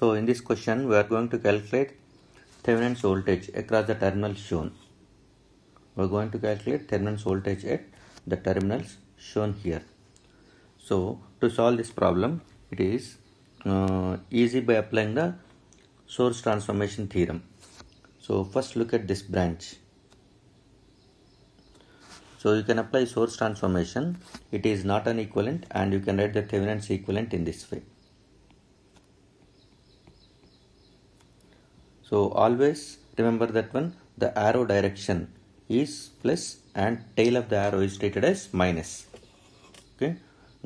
So in this question we are going to calculate Thevenin's voltage across the terminals shown. We are going to calculate Thevenin's voltage at the terminals shown here. So to solve this problem it is uh, easy by applying the source transformation theorem. So first look at this branch. So you can apply source transformation. It is not an equivalent and you can write the Thevenin's equivalent in this way. So always remember that one the arrow direction is plus and tail of the arrow is stated as minus. Okay,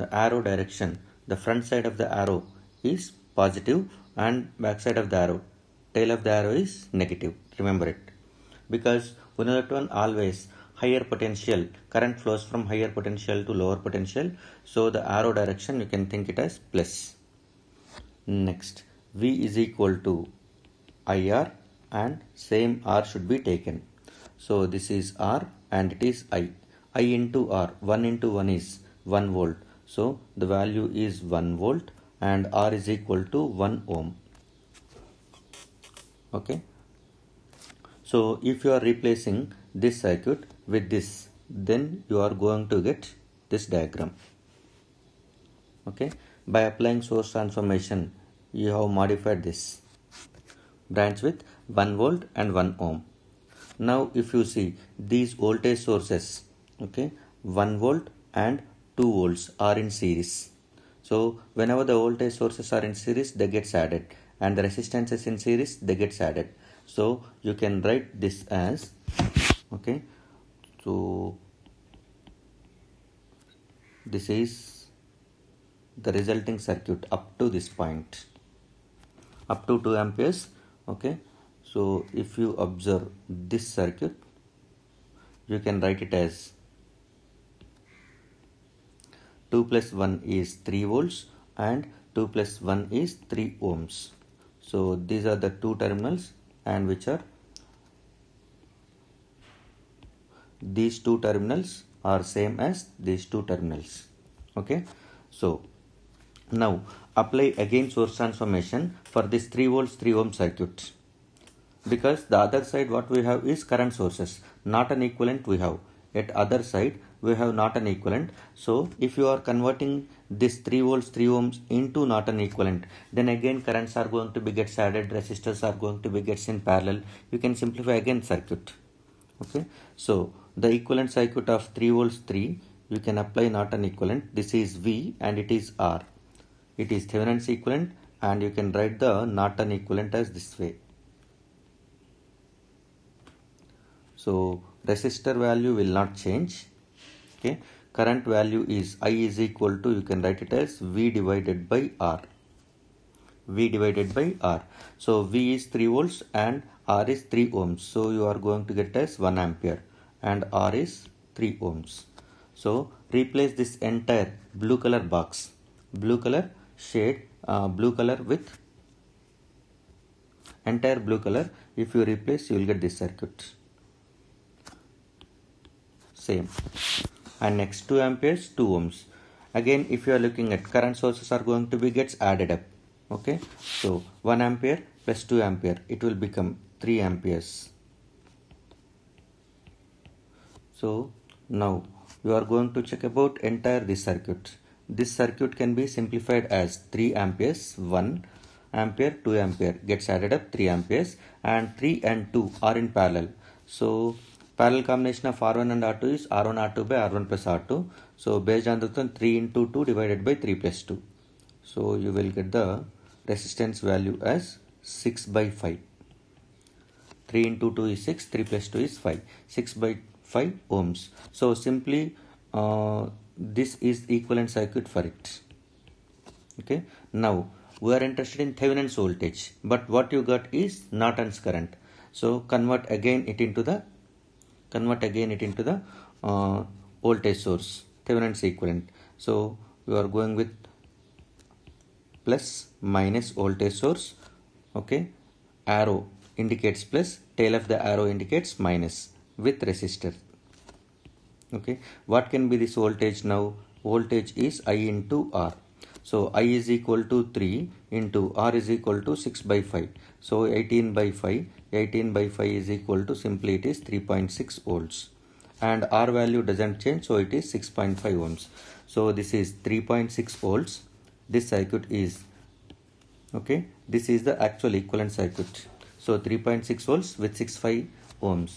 the arrow direction, the front side of the arrow is positive and back side of the arrow, tail of the arrow is negative. Remember it because we know that one always higher potential current flows from higher potential to lower potential so the arrow direction you can think it as plus next v is equal to IR and same R should be taken. So this is R and it is I. I into R, 1 into 1 is 1 volt. So the value is 1 volt and R is equal to 1 ohm. Okay. So if you are replacing this circuit with this, then you are going to get this diagram. Okay. By applying source transformation, you have modified this branch with 1 volt and 1 ohm. Now if you see these voltage sources, okay, 1 volt and 2 volts are in series. So whenever the voltage sources are in series, they gets added and the resistances in series, they gets added. So you can write this as, okay, so this is the resulting circuit up to this point up to 2 amperes okay so if you observe this circuit you can write it as 2 plus 1 is 3 volts and 2 plus 1 is 3 ohms so these are the two terminals and which are these two terminals are same as these two terminals okay so now apply again source transformation for this 3 volts 3 ohm circuit because the other side what we have is current sources not an equivalent we have at other side we have not an equivalent so if you are converting this 3 volts 3 ohms into not an equivalent then again currents are going to be gets added resistors are going to be gets in parallel you can simplify again circuit okay so the equivalent circuit of 3 volts 3 you can apply not an equivalent this is v and it is r it is Thevenin's equivalent and you can write the Norton equivalent as this way. So resistor value will not change. Okay. Current value is I is equal to you can write it as V divided by R. V divided by R. So V is 3 volts and R is 3 ohms. So you are going to get as 1 ampere and R is 3 ohms. So replace this entire blue color box. Blue color shade uh, blue color with entire blue color if you replace you will get this circuit same and next 2 amperes 2 ohms again if you are looking at current sources are going to be gets added up okay so 1 ampere plus 2 ampere it will become 3 amperes so now you are going to check about entire this circuit this circuit can be simplified as 3 amperes 1 ampere 2 ampere gets added up 3 amperes and 3 and 2 are in parallel. So parallel combination of R1 and R2 is R1 R2 by R1 plus R2. So based on that 3 into 2 divided by 3 plus 2. So you will get the resistance value as 6 by 5. 3 into 2 is 6, 3 plus 2 is 5. 6 by 5 ohms. So simply uh, this is equivalent circuit for it okay now we are interested in thevenin's voltage but what you got is norton's current so convert again it into the convert again it into the uh, voltage source thevenin's equivalent so we are going with plus minus voltage source okay arrow indicates plus tail of the arrow indicates minus with resistor okay what can be this voltage now voltage is i into r so i is equal to 3 into r is equal to 6 by 5 so 18 by 5 18 by 5 is equal to simply it is 3.6 volts and r value doesn't change so it is 6.5 ohms so this is 3.6 volts this circuit is okay this is the actual equivalent circuit so 3.6 volts with 65 ohms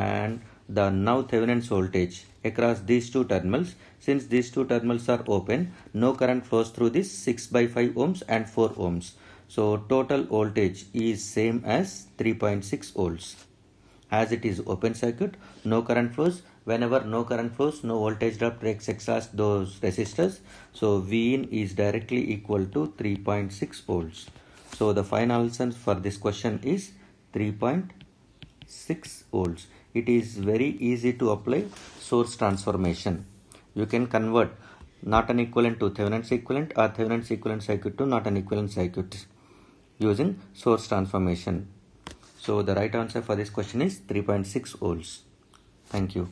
and the now Thevenin's voltage across these two terminals. Since these two terminals are open, no current flows through this 6 by 5 ohms and 4 ohms. So total voltage is same as 3.6 volts. As it is open circuit, no current flows. Whenever no current flows, no voltage drop takes across those resistors. So Vin is directly equal to 3.6 volts. So the final answer for this question is 3.6 volts it is very easy to apply source transformation you can convert not an equivalent to Thevenin's equivalent or Thevenin's equivalent circuit to not an equivalent circuit using source transformation. So the right answer for this question is 3.6 volts. Thank you.